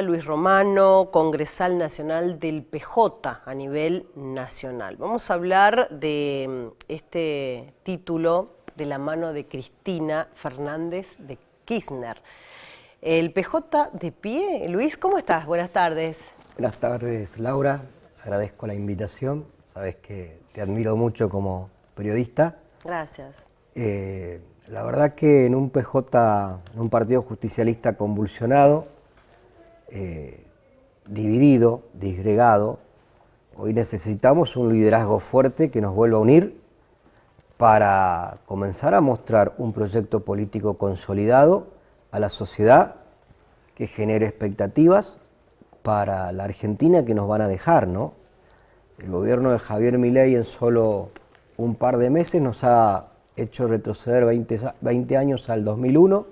Luis Romano, congresal nacional del PJ a nivel nacional. Vamos a hablar de mm, este título de la mano de Cristina Fernández de Kirchner. El PJ de pie. Luis, ¿cómo estás? Buenas tardes. Buenas tardes, Laura. Agradezco la invitación. Sabes que te admiro mucho como periodista. Gracias. Eh, la verdad que en un PJ, en un partido justicialista convulsionado, eh, dividido, disgregado. Hoy necesitamos un liderazgo fuerte que nos vuelva a unir para comenzar a mostrar un proyecto político consolidado a la sociedad que genere expectativas para la Argentina que nos van a dejar, ¿no? El gobierno de Javier Milei en solo un par de meses nos ha hecho retroceder 20, 20 años al 2001,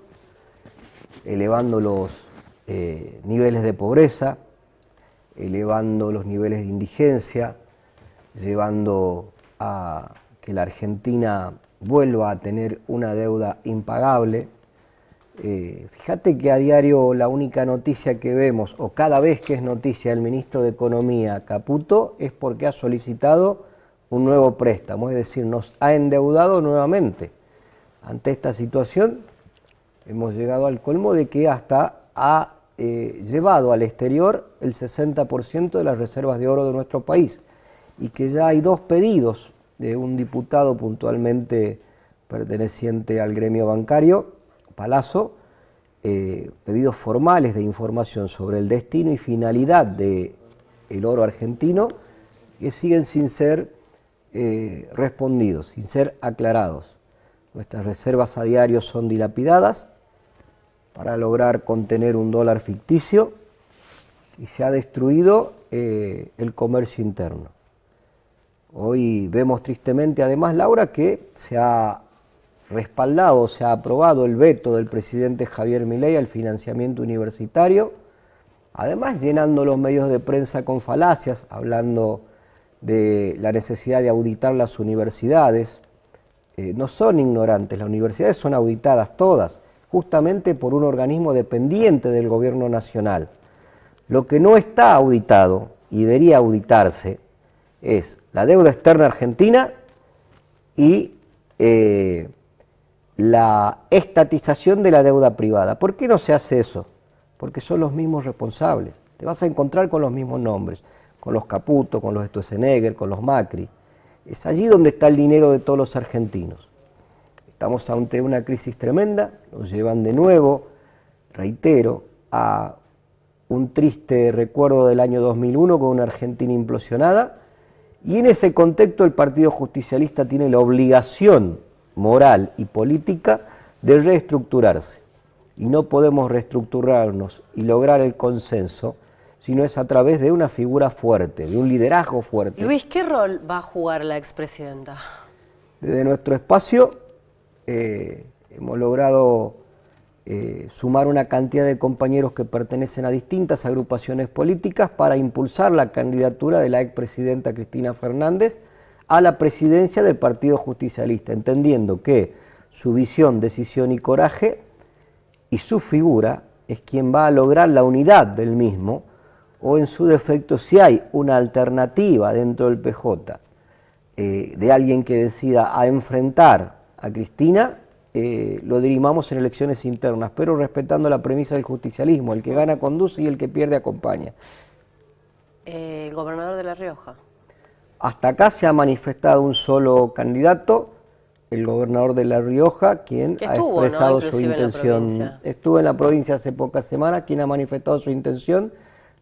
elevando los eh, niveles de pobreza, elevando los niveles de indigencia, llevando a que la Argentina vuelva a tener una deuda impagable. Eh, fíjate que a diario la única noticia que vemos, o cada vez que es noticia el ministro de Economía, Caputo, es porque ha solicitado un nuevo préstamo, es decir, nos ha endeudado nuevamente. Ante esta situación hemos llegado al colmo de que hasta ha eh, llevado al exterior el 60% de las reservas de oro de nuestro país y que ya hay dos pedidos de un diputado puntualmente perteneciente al gremio bancario, Palazo eh, pedidos formales de información sobre el destino y finalidad del el oro argentino que siguen sin ser eh, respondidos, sin ser aclarados. Nuestras reservas a diario son dilapidadas para lograr contener un dólar ficticio y se ha destruido eh, el comercio interno. Hoy vemos tristemente además, Laura, que se ha respaldado, se ha aprobado el veto del presidente Javier Milei al financiamiento universitario, además llenando los medios de prensa con falacias, hablando de la necesidad de auditar las universidades. Eh, no son ignorantes, las universidades son auditadas todas justamente por un organismo dependiente del gobierno nacional. Lo que no está auditado y debería auditarse es la deuda externa argentina y eh, la estatización de la deuda privada. ¿Por qué no se hace eso? Porque son los mismos responsables. Te vas a encontrar con los mismos nombres, con los Caputo, con los Stuesenegger, con los Macri. Es allí donde está el dinero de todos los argentinos. Estamos ante una crisis tremenda, nos llevan de nuevo, reitero, a un triste recuerdo del año 2001 con una Argentina implosionada, y en ese contexto el Partido Justicialista tiene la obligación moral y política de reestructurarse. Y no podemos reestructurarnos y lograr el consenso si no es a través de una figura fuerte, de un liderazgo fuerte. Luis, ¿qué rol va a jugar la expresidenta? Desde nuestro espacio eh, hemos logrado eh, sumar una cantidad de compañeros que pertenecen a distintas agrupaciones políticas para impulsar la candidatura de la expresidenta Cristina Fernández a la presidencia del Partido Justicialista, entendiendo que su visión, decisión y coraje y su figura es quien va a lograr la unidad del mismo, o en su defecto si hay una alternativa dentro del PJ eh, de alguien que decida a enfrentar a Cristina eh, lo dirimamos en elecciones internas, pero respetando la premisa del justicialismo, el que gana conduce y el que pierde acompaña. Eh, el gobernador de La Rioja. Hasta acá se ha manifestado un solo candidato, el gobernador de La Rioja, quien ha expresado su intención. estuvo en la provincia hace pocas semanas, quien ha manifestado su intención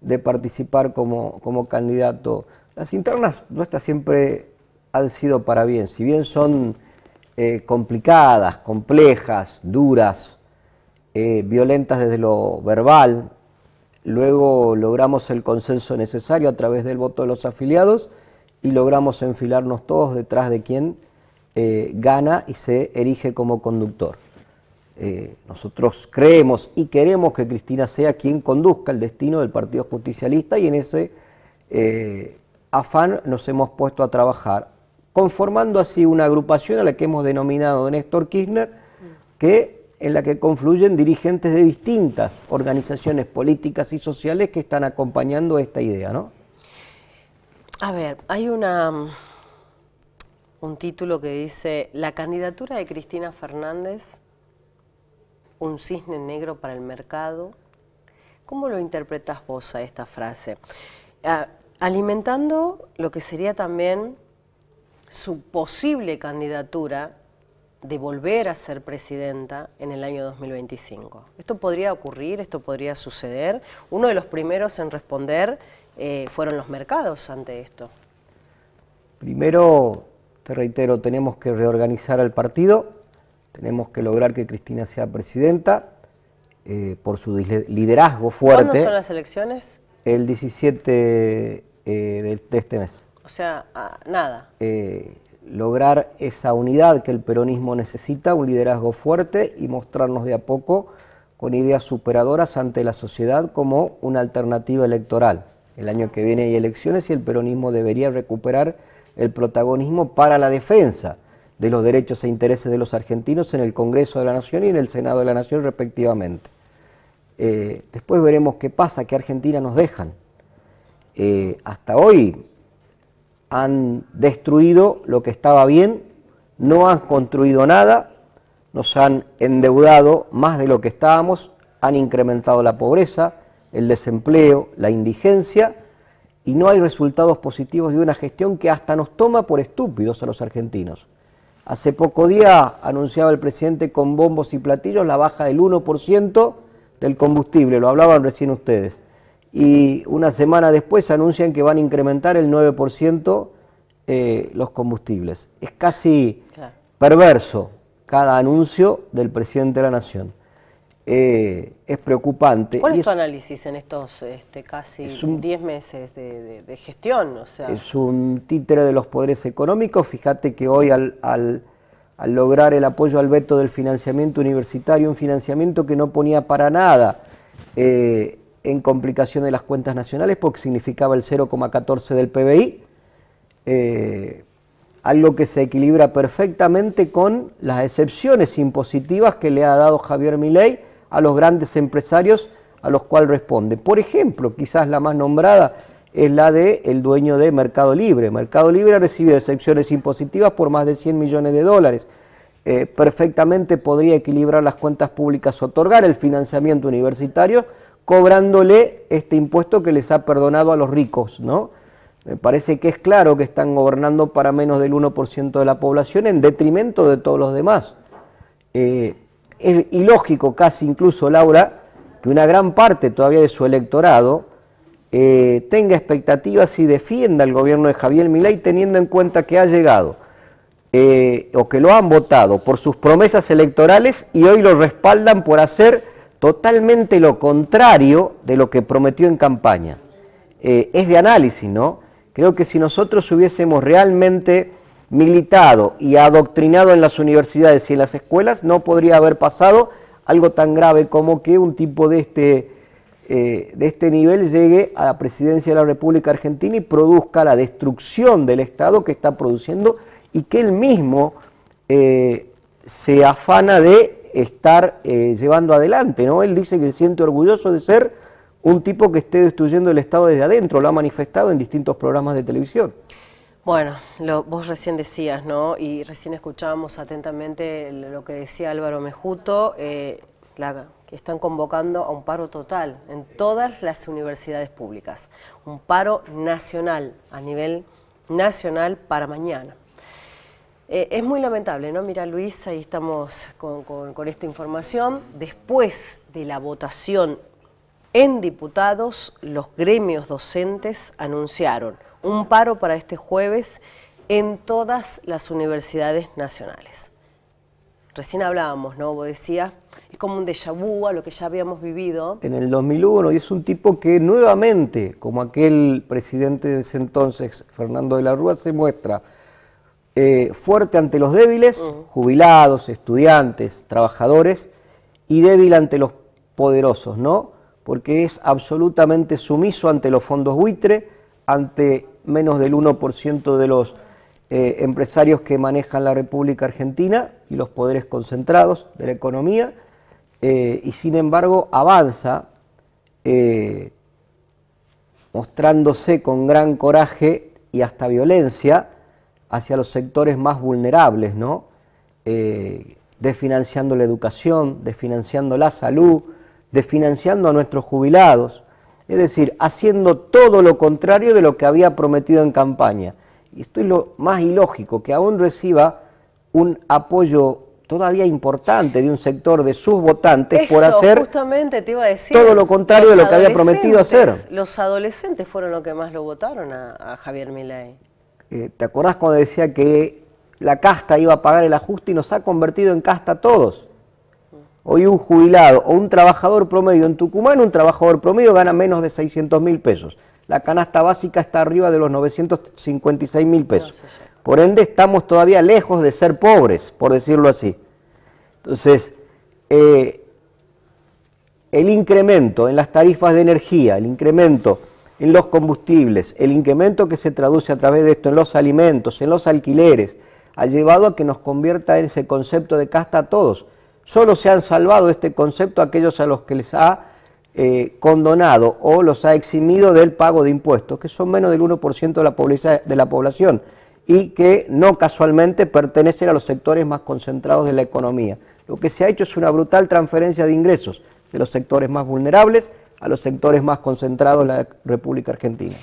de participar como, como candidato. Las internas nuestras siempre han sido para bien, si bien son eh, complicadas, complejas, duras, eh, violentas desde lo verbal. Luego logramos el consenso necesario a través del voto de los afiliados y logramos enfilarnos todos detrás de quien eh, gana y se erige como conductor. nosotros creemos y queremos que Cristina sea quien conduzca el destino del Partido Justicialista y en ese afán nos hemos puesto a trabajar conformando así una agrupación a la que hemos denominado Néstor Kirchner, que, en la que confluyen dirigentes de distintas organizaciones políticas y sociales que están acompañando esta idea, ¿no? A ver, hay una mm, un título que dice La candidatura de Cristina Fernández, un cisne negro para el mercado. ¿Cómo lo interpretas vos a esta frase? Ah, alimentando lo que sería también su posible candidatura de volver a ser presidenta en el año 2025. Esto podría ocurrir, esto podría suceder. Uno de los primeros en responder eh, fueron los mercados ante esto. Primero, te reitero, tenemos que reorganizar al partido, tenemos que lograr que Cristina sea presidenta eh, por su liderazgo fuerte. ¿Cuándo son las elecciones? El 17 eh, de este mes. O sea, ah, nada. Eh, lograr esa unidad que el peronismo necesita, un liderazgo fuerte y mostrarnos de a poco con ideas superadoras ante la sociedad como una alternativa electoral. El año que viene hay elecciones y el peronismo debería recuperar el protagonismo para la defensa de los derechos e intereses de los argentinos en el Congreso de la Nación y en el Senado de la Nación respectivamente. Eh, después veremos qué pasa, qué Argentina nos dejan. Eh, hasta hoy han destruido lo que estaba bien, no han construido nada, nos han endeudado más de lo que estábamos, han incrementado la pobreza, el desempleo, la indigencia, y no hay resultados positivos de una gestión que hasta nos toma por estúpidos a los argentinos. Hace poco día anunciaba el presidente con bombos y platillos la baja del 1% del combustible, lo hablaban recién ustedes y una semana después anuncian que van a incrementar el 9% eh, los combustibles. Es casi perverso cada anuncio del presidente de la Nación. Eh, es preocupante. ¿Cuál es, tu análisis en estos este, casi 10 meses de, gestión? Es un títere de los poderes económicos. Fíjate que hoy al, lograr el apoyo al veto del financiamiento universitario, un financiamiento que no ponía para nada eh, en complicación de las cuentas nacionales porque significaba el 0,14 del PBI, eh, algo que se equilibra perfectamente con las excepciones impositivas que le ha dado Javier Milei a los grandes empresarios a los cuales responde. Por ejemplo, quizás la más nombrada es la de dueño de Mercado Libre. Mercado Libre ha recibido excepciones impositivas por más de 100 millones de dólares. Eh, perfectamente podría equilibrar las cuentas públicas, o otorgar el financiamiento universitario cobrándole este impuesto que les ha perdonado a los ricos, ¿no? Me parece que es claro que están gobernando para menos del 1% de la población en detrimento de todos los demás. Eh, es ilógico casi incluso, Laura, que una gran parte todavía de su electorado eh, tenga expectativas y defienda el gobierno de Javier Milei teniendo en cuenta que ha llegado eh, o que lo han votado por sus promesas electorales y hoy lo respaldan por hacer totalmente lo contrario de lo que prometió en campaña. Eh, es de análisis, ¿no? Creo que si nosotros hubiésemos realmente militado y adoctrinado en las universidades y en las escuelas, no podría haber pasado algo tan grave como que un tipo de este, eh, de este nivel llegue a la presidencia de la República Argentina y produzca la destrucción del Estado que está produciendo y que él mismo eh, se afana de estar eh, llevando adelante. ¿no? Él dice que se siente orgulloso de ser un tipo que esté destruyendo el Estado desde adentro, lo ha manifestado en distintos programas de televisión. Bueno, vos recién decías, ¿no? Y recién escuchábamos atentamente lo que decía Álvaro Mejuto, eh, que están convocando a un paro total en todas las universidades públicas, un paro nacional a nivel nacional para mañana. Eh, es muy lamentable, ¿no? Mira, Luis, ahí estamos con, con esta información. Después de la votación en diputados, los gremios docentes anunciaron un paro para este jueves en todas las universidades nacionales. Recién hablábamos, ¿no? Vos decías, es como un déjà vu a lo que ya habíamos vivido. En el 2001, y es un tipo que nuevamente, como aquel presidente de ese entonces, Fernando de la Rúa, se muestra eh, fuerte ante los débiles, jubilados, estudiantes, trabajadores, y débil ante los poderosos, ¿no? Porque es absolutamente sumiso ante los fondos buitre, ante menos del 1% de los eh, empresarios que manejan la República Argentina y los poderes concentrados de la economía, eh, y sin embargo avanza mostrándose con gran coraje y hasta violencia, hacia los sectores más vulnerables, ¿no? Eh, desfinanciando la educación, desfinanciando la salud, desfinanciando a nuestros jubilados, es decir, haciendo todo lo contrario de lo que había prometido en campaña. Y esto es lo más ilógico, que aún reciba un apoyo todavía importante de un sector de sus votantes por hacer justamente todo lo contrario de lo que había prometido hacer. Los adolescentes fueron los que más lo votaron a, a Javier Milei. Eh, ¿Te acordás cuando decía que la casta iba a pagar el ajuste y nos ha convertido en casta todos? Hoy un jubilado o un trabajador promedio en Tucumán, un trabajador promedio gana menos de 600 mil pesos. La canasta básica está arriba de los 956 mil pesos. Por ende, estamos todavía lejos de ser pobres, por decirlo así. Entonces, eh, el incremento en las tarifas de energía, el incremento en los combustibles, el incremento que se traduce a través de esto en los alimentos, en los alquileres, ha llevado a que nos convierta en ese concepto de casta a todos. Solo se han salvado este concepto aquellos a los que les ha eh, condonado o los ha eximido del pago de impuestos, que son menos del 1% de la, pobreza, de la población y que no casualmente pertenecen a los sectores más concentrados de la economía. Lo que se ha hecho es una brutal transferencia de ingresos de los sectores más vulnerables a los sectores más concentrados de la República Argentina.